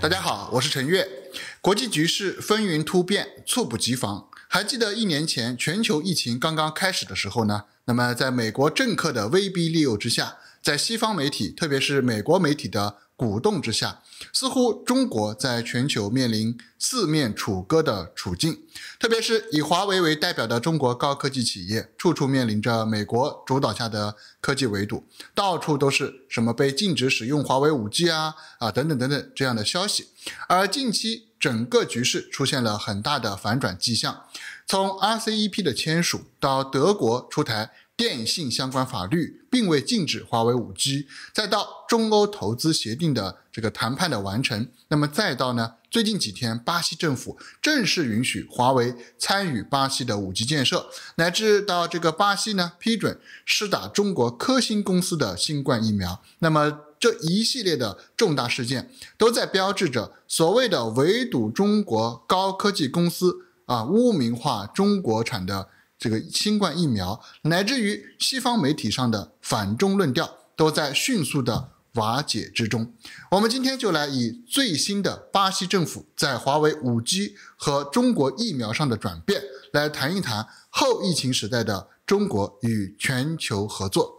大家好，我是陈悦。国际局势风云突变，猝不及防。还记得一年前全球疫情刚刚开始的时候呢？那么，在美国政客的威逼利诱之下，在西方媒体，特别是美国媒体的。鼓动之下，似乎中国在全球面临四面楚歌的处境，特别是以华为为代表的中国高科技企业，处处面临着美国主导下的科技围堵，到处都是什么被禁止使用华为五 G 啊啊等等等等这样的消息。而近期整个局势出现了很大的反转迹象，从 RCEP 的签署到德国出台。电信相关法律并未禁止华为五 G，再到中欧投资协定的这个谈判的完成，那么再到呢最近几天，巴西政府正式允许华为参与巴西的五 G 建设，乃至到这个巴西呢批准施打中国科兴公司的新冠疫苗，那么这一系列的重大事件，都在标志着所谓的围堵中国高科技公司啊污名化中国产的。这个新冠疫苗，乃至于西方媒体上的反中论调，都在迅速的瓦解之中。我们今天就来以最新的巴西政府在华为 5G 和中国疫苗上的转变，来谈一谈后疫情时代的中国与全球合作。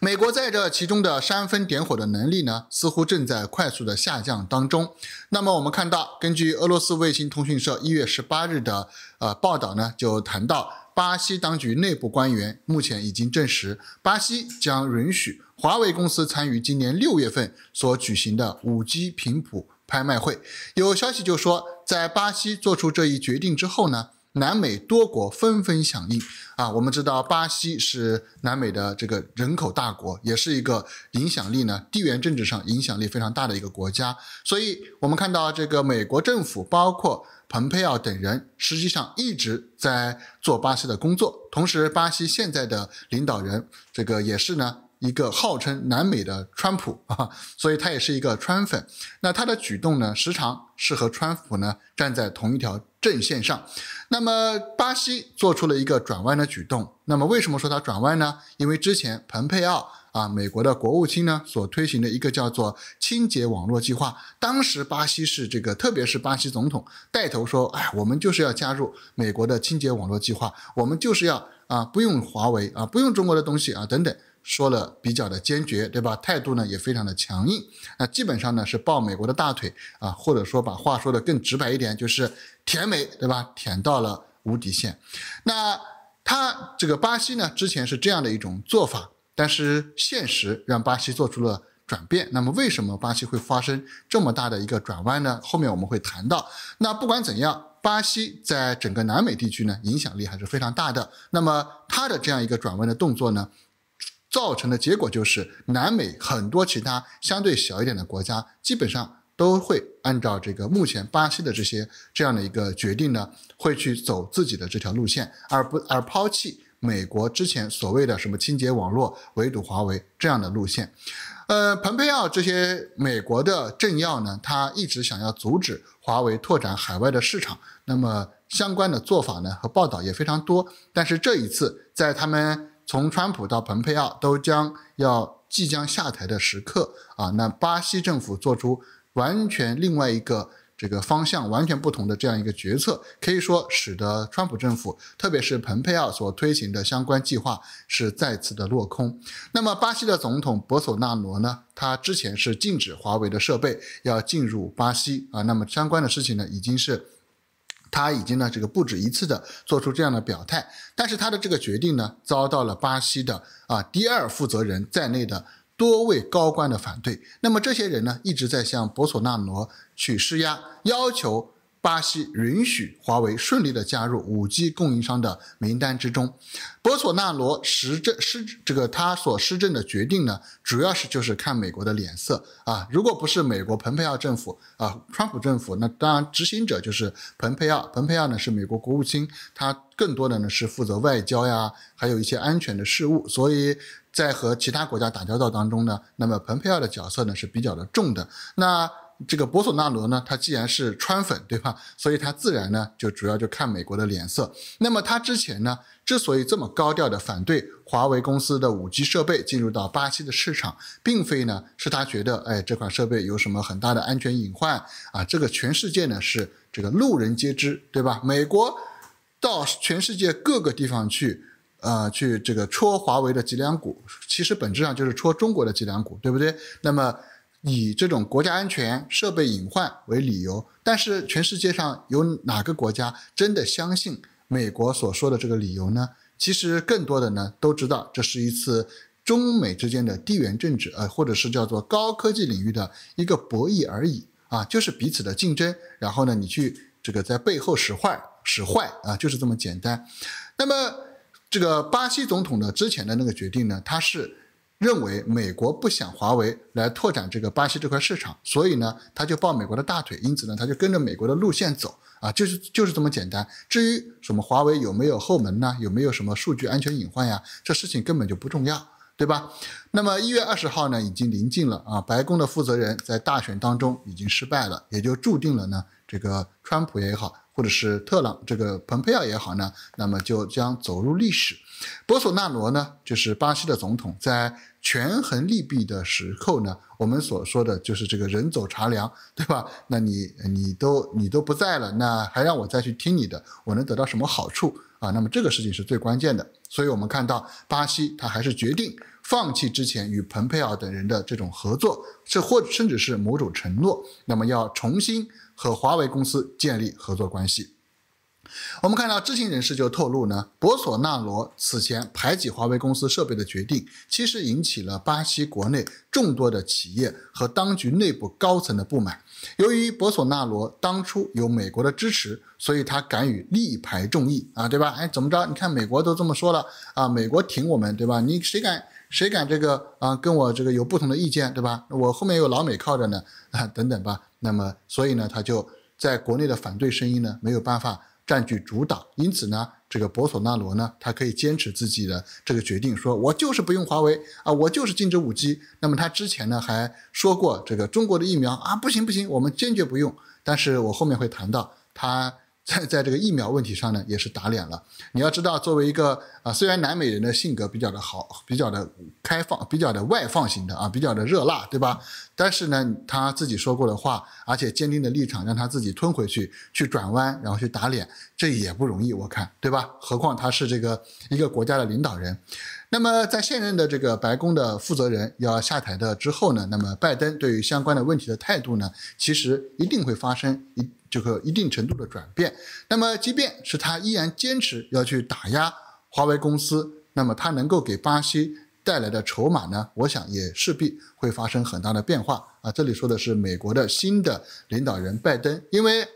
美国在这其中的煽风点火的能力呢，似乎正在快速的下降当中。那么我们看到，根据俄罗斯卫星通讯社一月十八日的呃报道呢，就谈到巴西当局内部官员目前已经证实，巴西将允许华为公司参与今年六月份所举行的五 G 频谱拍卖会。有消息就说，在巴西做出这一决定之后呢。南美多国纷纷响应啊！我们知道巴西是南美的这个人口大国，也是一个影响力呢，地缘政治上影响力非常大的一个国家。所以，我们看到这个美国政府包括蓬佩奥等人，实际上一直在做巴西的工作。同时，巴西现在的领导人这个也是呢一个号称南美的川普啊，所以他也是一个川粉。那他的举动呢，时常是和川普呢站在同一条。阵线上，那么巴西做出了一个转弯的举动。那么为什么说它转弯呢？因为之前蓬佩奥啊，美国的国务卿呢，所推行的一个叫做“清洁网络计划”，当时巴西是这个，特别是巴西总统带头说：“哎，我们就是要加入美国的清洁网络计划，我们就是要啊，不用华为啊，不用中国的东西啊，等等。”说了比较的坚决，对吧？态度呢也非常的强硬。那基本上呢是抱美国的大腿啊，或者说把话说的更直白一点，就是舔美，对吧？舔到了无底线。那他这个巴西呢，之前是这样的一种做法，但是现实让巴西做出了转变。那么为什么巴西会发生这么大的一个转弯呢？后面我们会谈到。那不管怎样，巴西在整个南美地区呢，影响力还是非常大的。那么它的这样一个转弯的动作呢？造成的结果就是，南美很多其他相对小一点的国家，基本上都会按照这个目前巴西的这些这样的一个决定呢，会去走自己的这条路线，而不而抛弃美国之前所谓的什么清洁网络围堵华为这样的路线。呃，蓬佩奥这些美国的政要呢，他一直想要阻止华为拓展海外的市场，那么相关的做法呢和报道也非常多，但是这一次在他们。从川普到蓬佩奥都将要即将下台的时刻啊，那巴西政府做出完全另外一个这个方向完全不同的这样一个决策，可以说使得川普政府特别是蓬佩奥所推行的相关计划是再次的落空。那么巴西的总统博索纳罗呢，他之前是禁止华为的设备要进入巴西啊，那么相关的事情呢已经是。他已经呢，这个不止一次的做出这样的表态，但是他的这个决定呢，遭到了巴西的啊第二负责人在内的多位高官的反对。那么这些人呢，一直在向博索纳罗去施压，要求。巴西允许华为顺利的加入五 G 供应商的名单之中，博索纳罗施政施这个他所施政的决定呢，主要是就是看美国的脸色啊，如果不是美国蓬佩奥政府啊，川普政府，那当然执行者就是蓬佩奥，蓬佩奥呢是美国国务卿，他更多的呢是负责外交呀，还有一些安全的事务，所以在和其他国家打交道当中呢，那么蓬佩奥的角色呢是比较的重的，那。这个博索纳罗呢，他既然是川粉，对吧？所以他自然呢就主要就看美国的脸色。那么他之前呢，之所以这么高调的反对华为公司的 5G 设备进入到巴西的市场，并非呢是他觉得，哎，这款设备有什么很大的安全隐患啊？这个全世界呢是这个路人皆知，对吧？美国到全世界各个地方去，呃，去这个戳华为的脊梁骨，其实本质上就是戳中国的脊梁骨，对不对？那么。以这种国家安全设备隐患为理由，但是全世界上有哪个国家真的相信美国所说的这个理由呢？其实更多的呢都知道，这是一次中美之间的地缘政治，呃，或者是叫做高科技领域的一个博弈而已啊，就是彼此的竞争，然后呢，你去这个在背后使坏，使坏啊，就是这么简单。那么这个巴西总统呢之前的那个决定呢，他是。认为美国不想华为来拓展这个巴西这块市场，所以呢，他就抱美国的大腿，因此呢，他就跟着美国的路线走啊，就是就是这么简单。至于什么华为有没有后门呢？有没有什么数据安全隐患呀？这事情根本就不重要，对吧？那么一月二十号呢，已经临近了啊，白宫的负责人在大选当中已经失败了，也就注定了呢，这个川普也好。或者是特朗这个蓬佩奥也好呢，那么就将走入历史。博索纳罗呢，就是巴西的总统，在权衡利弊的时候呢，我们所说的就是这个人走茶凉，对吧？那你你都你都不在了，那还让我再去听你的，我能得到什么好处啊？那么这个事情是最关键的，所以我们看到巴西他还是决定。放弃之前与蓬佩奥等人的这种合作，这或甚至是某种承诺，那么要重新和华为公司建立合作关系。我们看到知情人士就透露呢，博索纳罗此前排挤华为公司设备的决定，其实引起了巴西国内众多的企业和当局内部高层的不满。由于博索纳罗当初有美国的支持，所以他敢于力排众议啊，对吧？哎，怎么着？你看美国都这么说了啊，美国挺我们，对吧？你谁敢？谁敢这个啊跟我这个有不同的意见，对吧？我后面有老美靠着呢啊，等等吧。那么所以呢，他就在国内的反对声音呢没有办法占据主导，因此呢，这个博索纳罗呢他可以坚持自己的这个决定，说我就是不用华为啊，我就是禁止五 G。那么他之前呢还说过这个中国的疫苗啊不行不行，我们坚决不用。但是我后面会谈到他。在在这个疫苗问题上呢，也是打脸了。你要知道，作为一个啊，虽然南美人的性格比较的好，比较的开放，比较的外放型的啊，比较的热辣，对吧？但是呢，他自己说过的话，而且坚定的立场，让他自己吞回去，去转弯，然后去打脸，这也不容易，我看，对吧？何况他是这个一个国家的领导人。那么在现任的这个白宫的负责人要下台的之后呢，那么拜登对于相关的问题的态度呢，其实一定会发生一。这个一定程度的转变，那么即便是他依然坚持要去打压华为公司，那么他能够给巴西带来的筹码呢？我想也势必会发生很大的变化啊！这里说的是美国的新的领导人拜登，因为。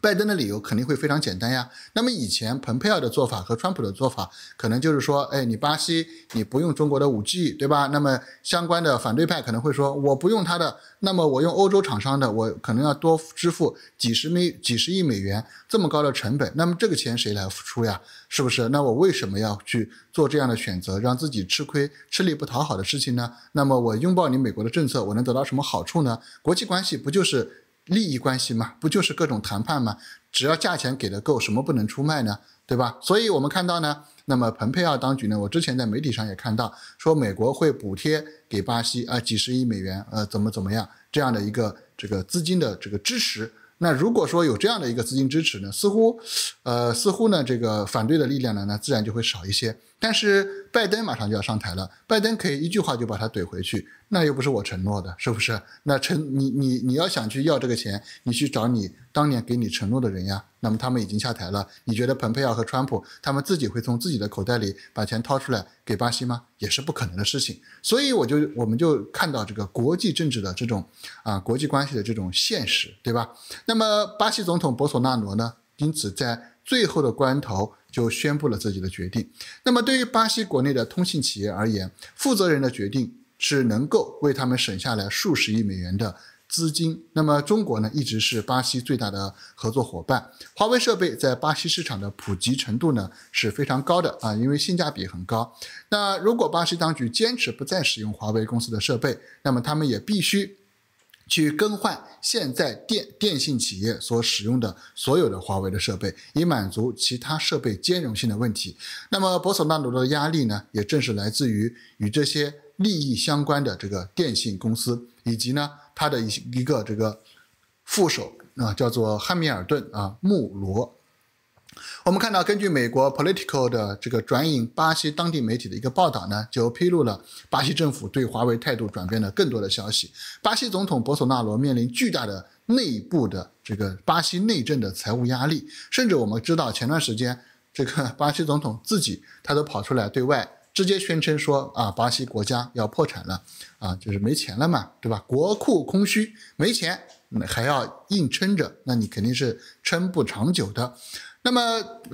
拜登的理由肯定会非常简单呀。那么以前蓬佩奥的做法和川普的做法，可能就是说，哎，你巴西你不用中国的五 G，对吧？那么相关的反对派可能会说，我不用他的，那么我用欧洲厂商的，我可能要多支付几十美几十亿美元这么高的成本。那么这个钱谁来付出呀？是不是？那我为什么要去做这样的选择，让自己吃亏、吃力不讨好的事情呢？那么我拥抱你美国的政策，我能得到什么好处呢？国际关系不就是？利益关系嘛，不就是各种谈判吗？只要价钱给的够，什么不能出卖呢？对吧？所以我们看到呢，那么蓬佩奥当局呢，我之前在媒体上也看到，说美国会补贴给巴西啊几十亿美元，呃，怎么怎么样这样的一个这个资金的这个支持。那如果说有这样的一个资金支持呢，似乎，呃，似乎呢这个反对的力量呢，那自然就会少一些。但是拜登马上就要上台了，拜登可以一句话就把他怼回去，那又不是我承诺的，是不是？那承你你你要想去要这个钱，你去找你当年给你承诺的人呀。那么他们已经下台了，你觉得蓬佩奥和川普他们自己会从自己的口袋里把钱掏出来给巴西吗？也是不可能的事情。所以我就我们就看到这个国际政治的这种啊国际关系的这种现实，对吧？那么巴西总统博索纳罗呢，因此在最后的关头。就宣布了自己的决定。那么对于巴西国内的通信企业而言，负责人的决定是能够为他们省下来数十亿美元的资金。那么中国呢，一直是巴西最大的合作伙伴。华为设备在巴西市场的普及程度呢是非常高的啊，因为性价比很高。那如果巴西当局坚持不再使用华为公司的设备，那么他们也必须。去更换现在电电信企业所使用的所有的华为的设备，以满足其他设备兼容性的问题。那么博索纳罗的压力呢，也正是来自于与这些利益相关的这个电信公司，以及呢他的一一个这个副手啊，叫做汉密尔顿啊，穆罗。我们看到，根据美国 Political 的这个转引巴西当地媒体的一个报道呢，就披露了巴西政府对华为态度转变的更多的消息。巴西总统博索纳罗面临巨大的内部的这个巴西内政的财务压力，甚至我们知道前段时间这个巴西总统自己他都跑出来对外直接宣称说啊，巴西国家要破产了啊，就是没钱了嘛，对吧？国库空虚，没钱还要硬撑着，那你肯定是撑不长久的。那么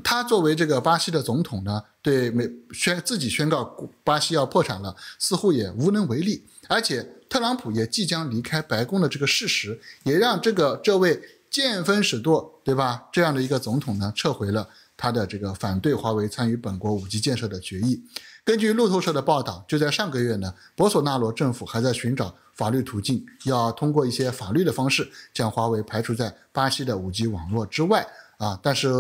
他作为这个巴西的总统呢，对美宣自己宣告巴西要破产了，似乎也无能为力。而且特朗普也即将离开白宫的这个事实，也让这个这位见风使舵，对吧？这样的一个总统呢，撤回了他的这个反对华为参与本国五 G 建设的决议。根据路透社的报道，就在上个月呢，博索纳罗政府还在寻找法律途径，要通过一些法律的方式将华为排除在巴西的五 G 网络之外啊，但是。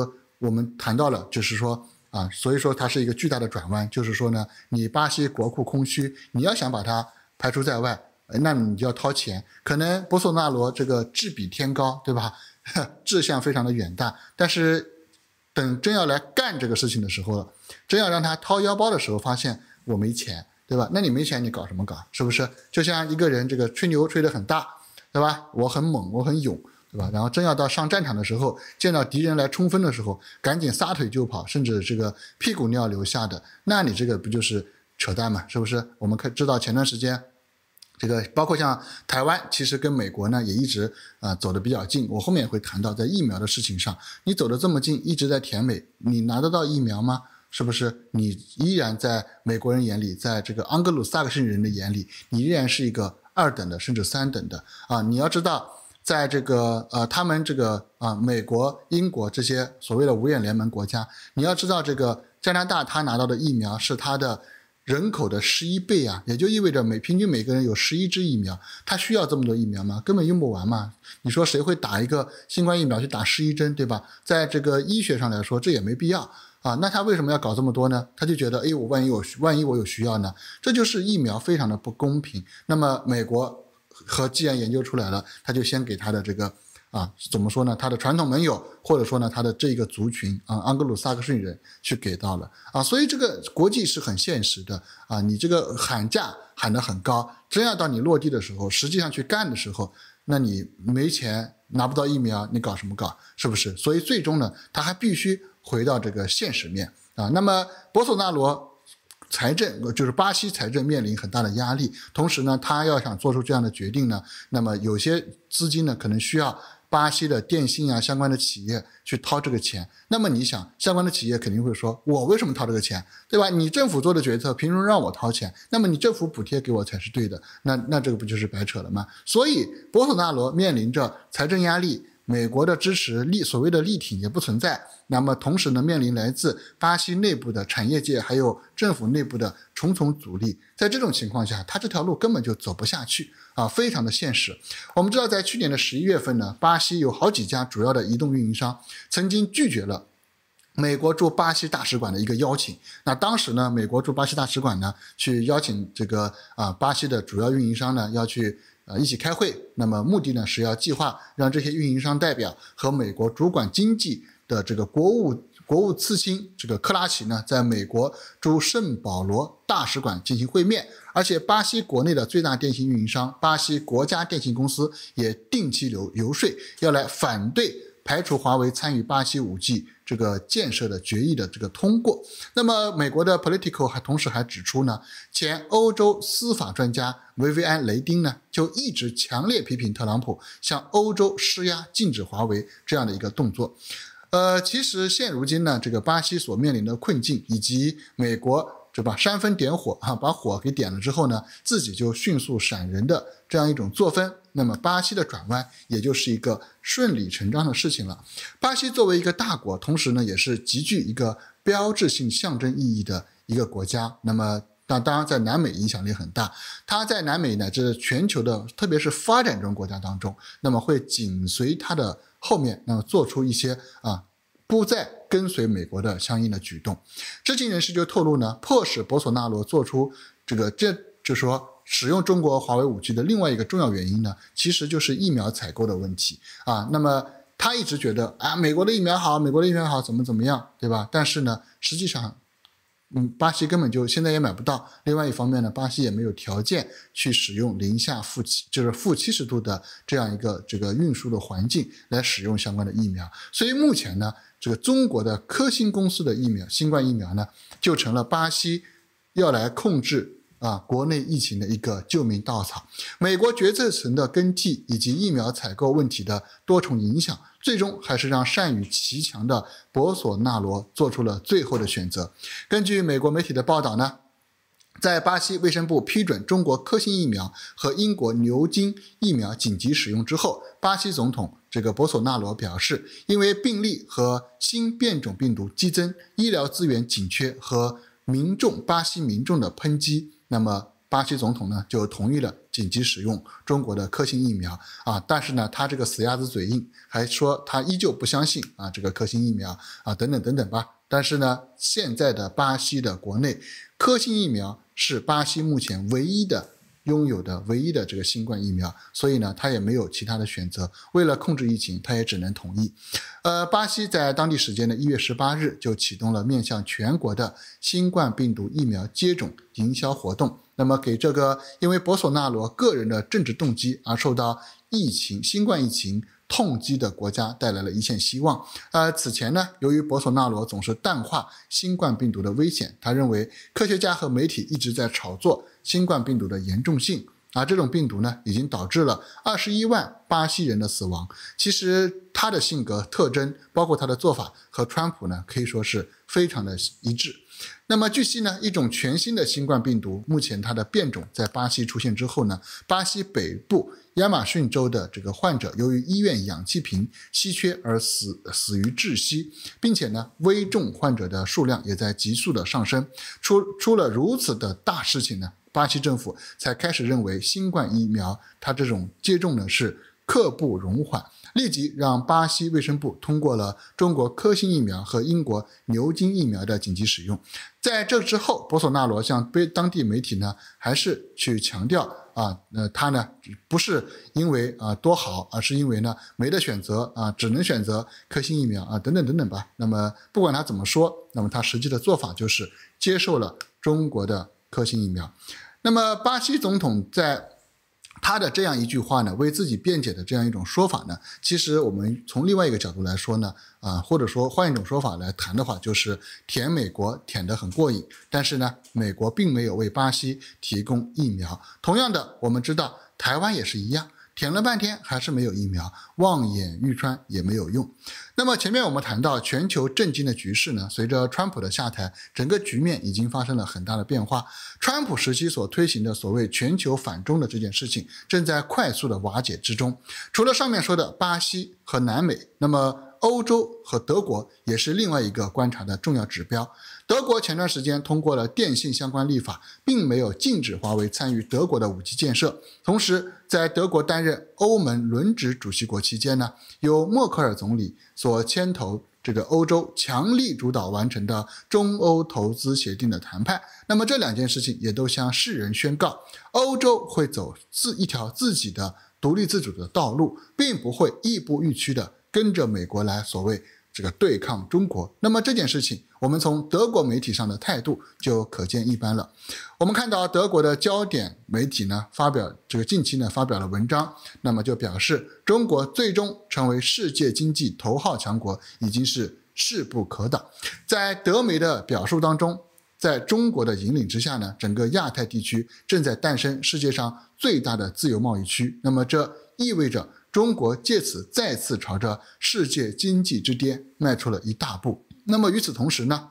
我们谈到了，就是说啊，所以说它是一个巨大的转弯，就是说呢，你巴西国库空虚，你要想把它排除在外，那你就要掏钱。可能博索纳罗这个志比天高，对吧？志向非常的远大，但是等真要来干这个事情的时候了，真要让他掏腰包的时候，发现我没钱，对吧？那你没钱你搞什么搞？是不是？就像一个人这个吹牛吹得很大，对吧？我很猛，我很勇。对吧？然后真要到上战场的时候，见到敌人来冲锋的时候，赶紧撒腿就跑，甚至这个屁股尿流下的，那你这个不就是扯淡吗？是不是？我们可知道前段时间，这个包括像台湾，其实跟美国呢也一直啊走得比较近。我后面也会谈到在疫苗的事情上，你走得这么近，一直在甜美，你拿得到疫苗吗？是不是？你依然在美国人眼里，在这个安格鲁萨克逊人的眼里，你依然是一个二等的，甚至三等的啊！你要知道。在这个呃，他们这个啊，美国、英国这些所谓的五眼联盟国家，你要知道，这个加拿大他拿到的疫苗是他的人口的十一倍啊，也就意味着每平均每个人有十一支疫苗。他需要这么多疫苗吗？根本用不完嘛。你说谁会打一个新冠疫苗去打十一针，对吧？在这个医学上来说，这也没必要啊。那他为什么要搞这么多呢？他就觉得，哎，我万一我万一我有需要呢？这就是疫苗非常的不公平。那么美国。和既然研究出来了，他就先给他的这个啊，怎么说呢？他的传统盟友，或者说呢，他的这个族群啊，安格鲁萨克逊人去给到了啊，所以这个国际是很现实的啊。你这个喊价喊得很高，真要到你落地的时候，实际上去干的时候，那你没钱拿不到疫苗，你搞什么搞？是不是？所以最终呢，他还必须回到这个现实面啊。那么博索纳罗。财政就是巴西财政面临很大的压力，同时呢，他要想做出这样的决定呢，那么有些资金呢，可能需要巴西的电信啊相关的企业去掏这个钱。那么你想，相关的企业肯定会说：“我为什么掏这个钱？对吧？你政府做的决策，凭什么让我掏钱？那么你政府补贴给我才是对的。那那这个不就是白扯了吗？”所以，博索纳罗面临着财政压力。美国的支持力，所谓的力挺也不存在。那么同时呢，面临来自巴西内部的产业界还有政府内部的重重阻力。在这种情况下，他这条路根本就走不下去啊，非常的现实。我们知道，在去年的十一月份呢，巴西有好几家主要的移动运营商曾经拒绝了美国驻巴西大使馆的一个邀请。那当时呢，美国驻巴西大使馆呢，去邀请这个啊巴西的主要运营商呢，要去。啊，一起开会，那么目的呢是要计划让这些运营商代表和美国主管经济的这个国务国务次卿这个克拉奇呢，在美国驻圣保罗大使馆进行会面，而且巴西国内的最大电信运营商巴西国家电信公司也定期留游说，要来反对排除华为参与巴西五 G。这个建设的决议的这个通过，那么美国的 political 还同时还指出呢，前欧洲司法专家维维安雷丁呢就一直强烈批评特朗普向欧洲施压禁止华为这样的一个动作。呃，其实现如今呢，这个巴西所面临的困境以及美国。对吧？煽风点火，哈，把火给点了之后呢，自己就迅速闪人的这样一种作风。那么巴西的转弯，也就是一个顺理成章的事情了。巴西作为一个大国，同时呢，也是极具一个标志性、象征意义的一个国家。那么，那当然在南美影响力很大。它在南美乃至全球的，特别是发展中国家当中，那么会紧随它的后面，那么做出一些啊。不再跟随美国的相应的举动，知情人士就透露呢，迫使博索纳罗做出这个，这就说使用中国华为五 G 的另外一个重要原因呢，其实就是疫苗采购的问题啊。那么他一直觉得啊，美国的疫苗好，美国的疫苗好，怎么怎么样，对吧？但是呢，实际上。嗯，巴西根本就现在也买不到。另外一方面呢，巴西也没有条件去使用零下负七，就是负七十度的这样一个这个运输的环境来使用相关的疫苗。所以目前呢，这个中国的科兴公司的疫苗新冠疫苗呢，就成了巴西要来控制啊国内疫情的一个救命稻草。美国决策层的跟替以及疫苗采购问题的多重影响。最终还是让善于骑墙的博索纳罗做出了最后的选择。根据美国媒体的报道呢，在巴西卫生部批准中国科兴疫苗和英国牛津疫苗紧急使用之后，巴西总统这个博索纳罗表示，因为病例和新变种病毒激增，医疗资源紧缺和民众巴西民众的抨击，那么。巴西总统呢就同意了紧急使用中国的科兴疫苗啊，但是呢他这个死鸭子嘴硬，还说他依旧不相信啊这个科兴疫苗啊等等等等吧。但是呢现在的巴西的国内科兴疫苗是巴西目前唯一的。拥有的唯一的这个新冠疫苗，所以呢，他也没有其他的选择。为了控制疫情，他也只能同意。呃，巴西在当地时间的一月十八日就启动了面向全国的新冠病毒疫苗接种营销活动。那么，给这个因为博索纳罗个人的政治动机而受到疫情、新冠疫情痛击的国家带来了一线希望。呃，此前呢，由于博索纳罗总是淡化新冠病毒的危险，他认为科学家和媒体一直在炒作。新冠病毒的严重性啊，这种病毒呢已经导致了二十一万巴西人的死亡。其实他的性格特征，包括他的做法，和川普呢可以说是非常的一致。那么据悉呢，一种全新的新冠病毒，目前它的变种在巴西出现之后呢，巴西北部亚马逊州的这个患者由于医院氧气瓶稀缺而死死于窒息，并且呢危重患者的数量也在急速的上升。出出了如此的大事情呢？巴西政府才开始认为新冠疫苗，它这种接种呢是刻不容缓，立即让巴西卫生部通过了中国科兴疫苗和英国牛津疫苗的紧急使用。在这之后，博索纳罗向被当地媒体呢还是去强调啊，呃，他呢不是因为啊多好，而是因为呢没得选择啊，只能选择科兴疫苗啊等等等等吧。那么不管他怎么说，那么他实际的做法就是接受了中国的。科兴疫苗，那么巴西总统在他的这样一句话呢，为自己辩解的这样一种说法呢，其实我们从另外一个角度来说呢，啊，或者说换一种说法来谈的话，就是舔美国舔得很过瘾，但是呢，美国并没有为巴西提供疫苗。同样的，我们知道台湾也是一样。舔了半天还是没有疫苗，望眼欲穿也没有用。那么前面我们谈到全球震惊的局势呢？随着川普的下台，整个局面已经发生了很大的变化。川普时期所推行的所谓全球反中的这件事情，正在快速的瓦解之中。除了上面说的巴西和南美，那么欧洲和德国也是另外一个观察的重要指标。德国前段时间通过了电信相关立法，并没有禁止华为参与德国的武 G 建设。同时，在德国担任欧盟轮值主席国期间呢，由默克尔总理所牵头，这个欧洲强力主导完成的中欧投资协定的谈判。那么这两件事情也都向世人宣告，欧洲会走自一条自己的独立自主的道路，并不会亦步亦趋的跟着美国来所谓。这个对抗中国，那么这件事情，我们从德国媒体上的态度就可见一斑了。我们看到德国的焦点媒体呢，发表这个近期呢发表了文章，那么就表示中国最终成为世界经济头号强国已经是势不可挡。在德媒的表述当中，在中国的引领之下呢，整个亚太地区正在诞生世界上最大的自由贸易区。那么这意味着。中国借此再次朝着世界经济之巅迈出了一大步。那么与此同时呢，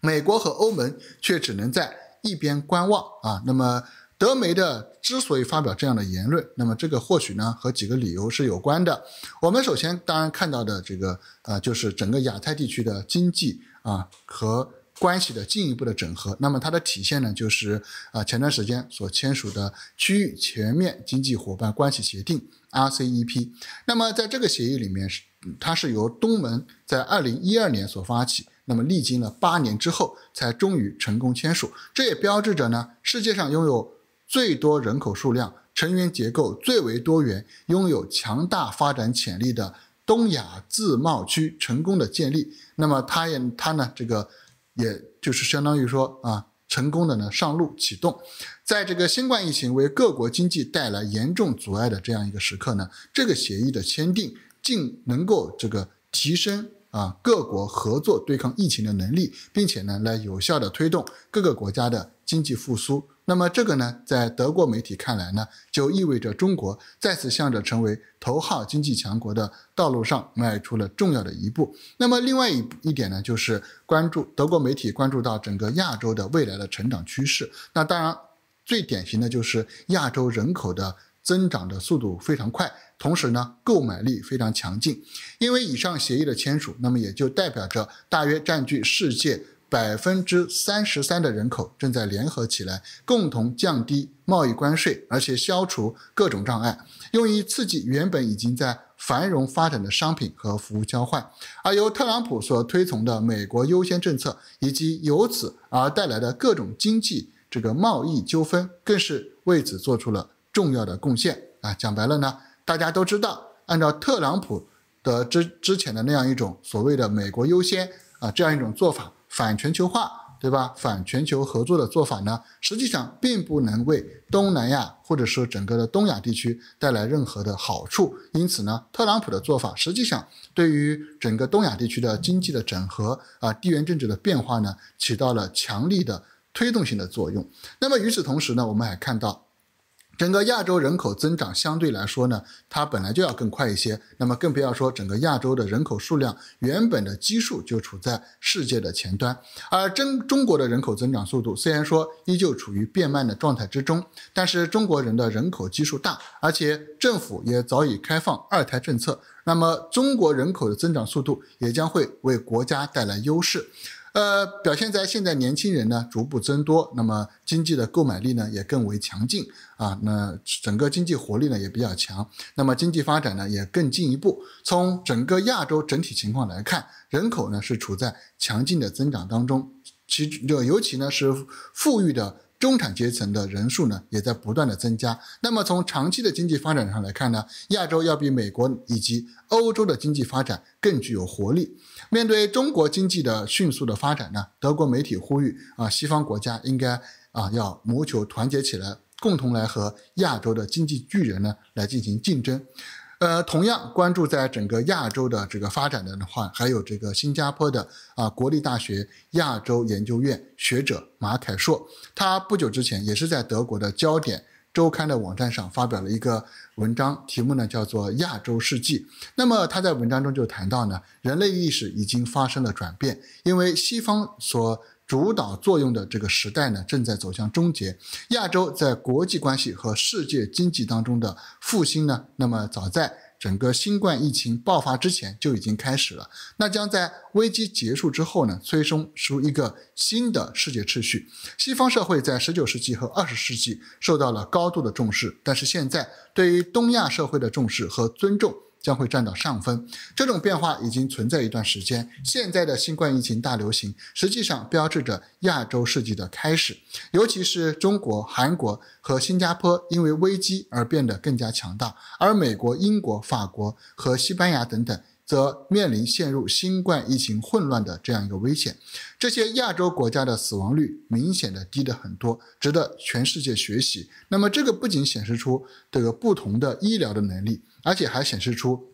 美国和欧盟却只能在一边观望啊。那么德媒的之所以发表这样的言论，那么这个或许呢和几个理由是有关的。我们首先当然看到的这个呃，就是整个亚太地区的经济啊和关系的进一步的整合。那么它的体现呢，就是啊前段时间所签署的区域全面经济伙伴关系协定。RCEP，那么在这个协议里面是，它是由东盟在二零一二年所发起，那么历经了八年之后，才终于成功签署。这也标志着呢，世界上拥有最多人口数量、成员结构最为多元、拥有强大发展潜力的东亚自贸区成功的建立。那么它也它呢，这个也就是相当于说啊。成功的呢上路启动，在这个新冠疫情为各国经济带来严重阻碍的这样一个时刻呢，这个协议的签订，竟能够这个提升啊各国合作对抗疫情的能力，并且呢来有效的推动各个国家的经济复苏。那么这个呢，在德国媒体看来呢，就意味着中国再次向着成为头号经济强国的道路上迈出了重要的一步。那么另外一一点呢，就是关注德国媒体关注到整个亚洲的未来的成长趋势。那当然，最典型的就是亚洲人口的增长的速度非常快，同时呢，购买力非常强劲。因为以上协议的签署，那么也就代表着大约占据世界。百分之三十三的人口正在联合起来，共同降低贸易关税，而且消除各种障碍，用于刺激原本已经在繁荣发展的商品和服务交换。而由特朗普所推崇的“美国优先”政策，以及由此而带来的各种经济这个贸易纠纷，更是为此做出了重要的贡献。啊，讲白了呢，大家都知道，按照特朗普的之之前的那样一种所谓的“美国优先”啊，这样一种做法。反全球化，对吧？反全球合作的做法呢，实际上并不能为东南亚或者说整个的东亚地区带来任何的好处。因此呢，特朗普的做法实际上对于整个东亚地区的经济的整合啊、地缘政治的变化呢，起到了强力的推动性的作用。那么与此同时呢，我们还看到。整个亚洲人口增长相对来说呢，它本来就要更快一些。那么更不要说整个亚洲的人口数量，原本的基数就处在世界的前端。而中中国的人口增长速度虽然说依旧处于变慢的状态之中，但是中国人的人口基数大，而且政府也早已开放二胎政策。那么中国人口的增长速度也将会为国家带来优势。呃，表现在现在年轻人呢逐步增多，那么经济的购买力呢也更为强劲啊，那整个经济活力呢也比较强，那么经济发展呢也更进一步。从整个亚洲整体情况来看，人口呢是处在强劲的增长当中，其就尤其呢是富裕的中产阶层的人数呢也在不断的增加。那么从长期的经济发展上来看呢，亚洲要比美国以及欧洲的经济发展更具有活力。面对中国经济的迅速的发展呢，德国媒体呼吁啊，西方国家应该啊要谋求团结起来，共同来和亚洲的经济巨人呢来进行竞争。呃，同样关注在整个亚洲的这个发展的话，还有这个新加坡的啊国立大学亚洲研究院学者马凯硕，他不久之前也是在德国的焦点周刊的网站上发表了一个。文章题目呢叫做《亚洲世纪》。那么他在文章中就谈到呢，人类意识已经发生了转变，因为西方所主导作用的这个时代呢正在走向终结，亚洲在国际关系和世界经济当中的复兴呢，那么早在。整个新冠疫情爆发之前就已经开始了，那将在危机结束之后呢，催生出一个新的世界秩序。西方社会在十九世纪和二十世纪受到了高度的重视，但是现在对于东亚社会的重视和尊重。将会占到上风。这种变化已经存在一段时间。现在的新冠疫情大流行，实际上标志着亚洲世纪的开始。尤其是中国、韩国和新加坡，因为危机而变得更加强大，而美国、英国、法国和西班牙等等，则面临陷入新冠疫情混乱的这样一个危险。这些亚洲国家的死亡率明显的低了很多，值得全世界学习。那么，这个不仅显示出这个不同的医疗的能力。而且还显示出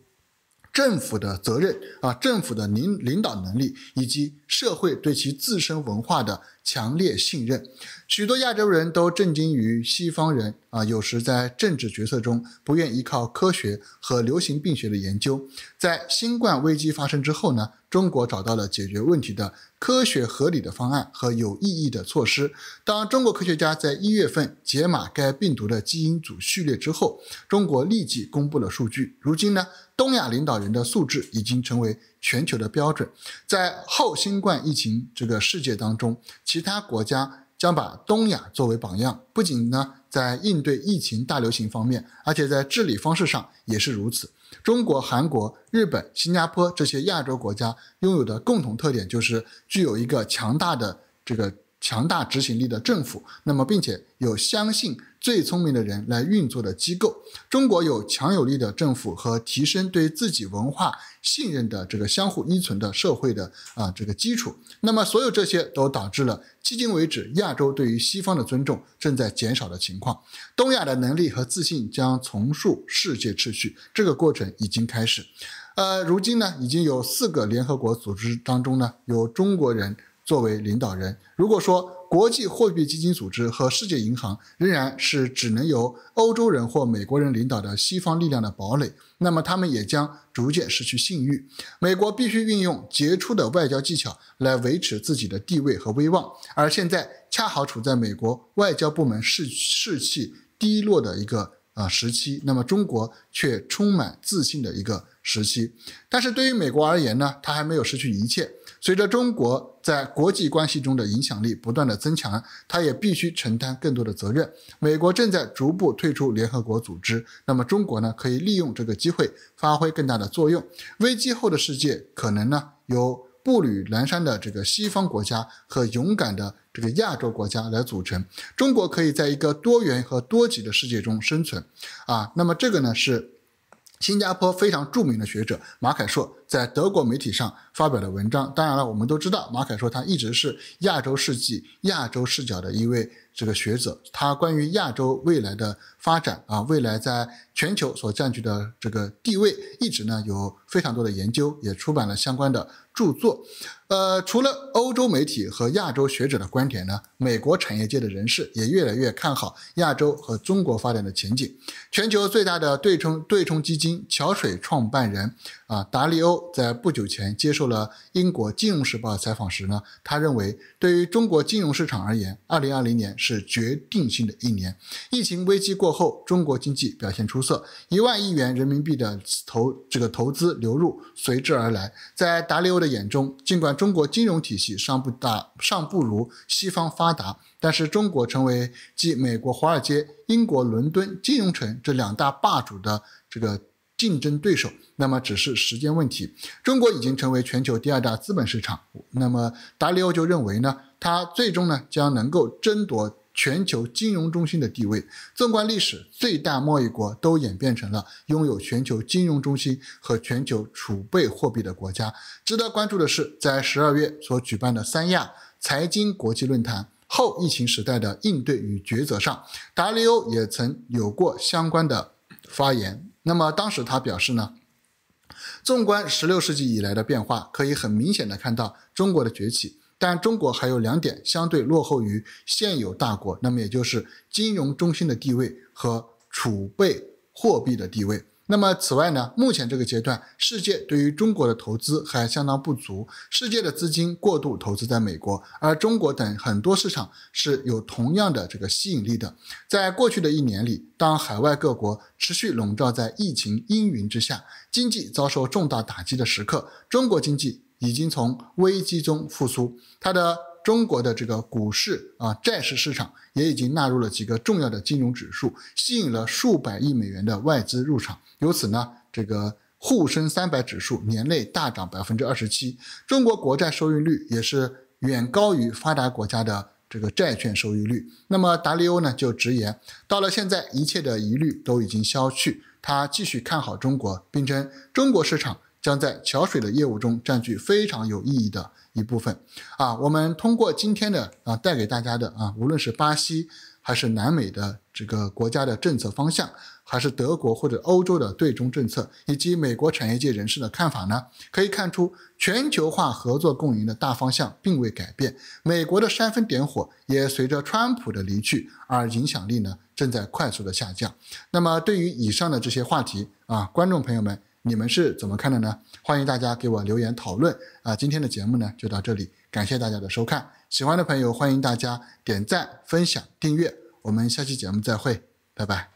政府的责任啊，政府的领领导能力，以及社会对其自身文化的。强烈信任，许多亚洲人都震惊于西方人啊，有时在政治决策中不愿依靠科学和流行病学的研究。在新冠危机发生之后呢，中国找到了解决问题的科学合理的方案和有意义的措施。当中国科学家在一月份解码该病毒的基因组序列之后，中国立即公布了数据。如今呢，东亚领导人的素质已经成为。全球的标准，在后新冠疫情这个世界当中，其他国家将把东亚作为榜样。不仅呢，在应对疫情大流行方面，而且在治理方式上也是如此。中国、韩国、日本、新加坡这些亚洲国家拥有的共同特点，就是具有一个强大的这个强大执行力的政府。那么，并且有相信。最聪明的人来运作的机构，中国有强有力的政府和提升对自己文化信任的这个相互依存的社会的啊这个基础，那么所有这些都导致了迄今为止亚洲对于西方的尊重正在减少的情况。东亚的能力和自信将重塑世界秩序，这个过程已经开始。呃，如今呢，已经有四个联合国组织当中呢有中国人。作为领导人，如果说国际货币基金组织和世界银行仍然是只能由欧洲人或美国人领导的西方力量的堡垒，那么他们也将逐渐失去信誉。美国必须运用杰出的外交技巧来维持自己的地位和威望。而现在恰好处在美国外交部门士士气低落的一个呃时期，那么中国却充满自信的一个时期。但是对于美国而言呢，他还没有失去一切。随着中国在国际关系中的影响力不断的增强，它也必须承担更多的责任。美国正在逐步退出联合国组织，那么中国呢，可以利用这个机会发挥更大的作用。危机后的世界可能呢由步履蹒跚的这个西方国家和勇敢的这个亚洲国家来组成，中国可以在一个多元和多极的世界中生存。啊，那么这个呢是新加坡非常著名的学者马凯硕。在德国媒体上发表的文章，当然了，我们都知道，马凯说他一直是亚洲世纪、亚洲视角的一位这个学者。他关于亚洲未来的发展啊，未来在全球所占据的这个地位，一直呢有非常多的研究，也出版了相关的著作。呃，除了欧洲媒体和亚洲学者的观点呢，美国产业界的人士也越来越看好亚洲和中国发展的前景。全球最大的对冲对冲基金桥水创办人啊，达利欧。在不久前接受了英国《金融时报》采访时呢，他认为对于中国金融市场而言，二零二零年是决定性的一年。疫情危机过后，中国经济表现出色，一万亿元人民币的投这个投资流入随之而来。在达利欧的眼中，尽管中国金融体系尚不大尚不如西方发达，但是中国成为继美国华尔街、英国伦敦金融城这两大霸主的这个。竞争对手，那么只是时间问题。中国已经成为全球第二大资本市场，那么达利欧就认为呢，他最终呢将能够争夺全球金融中心的地位。纵观历史，最大贸易国都演变成了拥有全球金融中心和全球储备货币的国家。值得关注的是，在十二月所举办的三亚财经国际论坛“后疫情时代的应对与抉择”上，达利欧也曾有过相关的发言。那么当时他表示呢，纵观十六世纪以来的变化，可以很明显的看到中国的崛起，但中国还有两点相对落后于现有大国，那么也就是金融中心的地位和储备货币的地位。那么，此外呢？目前这个阶段，世界对于中国的投资还相当不足，世界的资金过度投资在美国，而中国等很多市场是有同样的这个吸引力的。在过去的一年里，当海外各国持续笼罩在疫情阴云之下，经济遭受重大打击的时刻，中国经济已经从危机中复苏，它的。中国的这个股市啊、债市市场也已经纳入了几个重要的金融指数，吸引了数百亿美元的外资入场。由此呢，这个沪深三百指数年内大涨百分之二十七。中国国债收益率也是远高于发达国家的这个债券收益率。那么达利欧呢就直言，到了现在一切的疑虑都已经消去，他继续看好中国，并称中国市场将在桥水的业务中占据非常有意义的。一部分啊，我们通过今天的啊带给大家的啊，无论是巴西还是南美的这个国家的政策方向，还是德国或者欧洲的对中政策，以及美国产业界人士的看法呢，可以看出全球化合作共赢的大方向并未改变。美国的煽风点火也随着川普的离去而影响力呢正在快速的下降。那么对于以上的这些话题啊，观众朋友们。你们是怎么看的呢？欢迎大家给我留言讨论啊！今天的节目呢就到这里，感谢大家的收看。喜欢的朋友欢迎大家点赞、分享、订阅。我们下期节目再会，拜拜。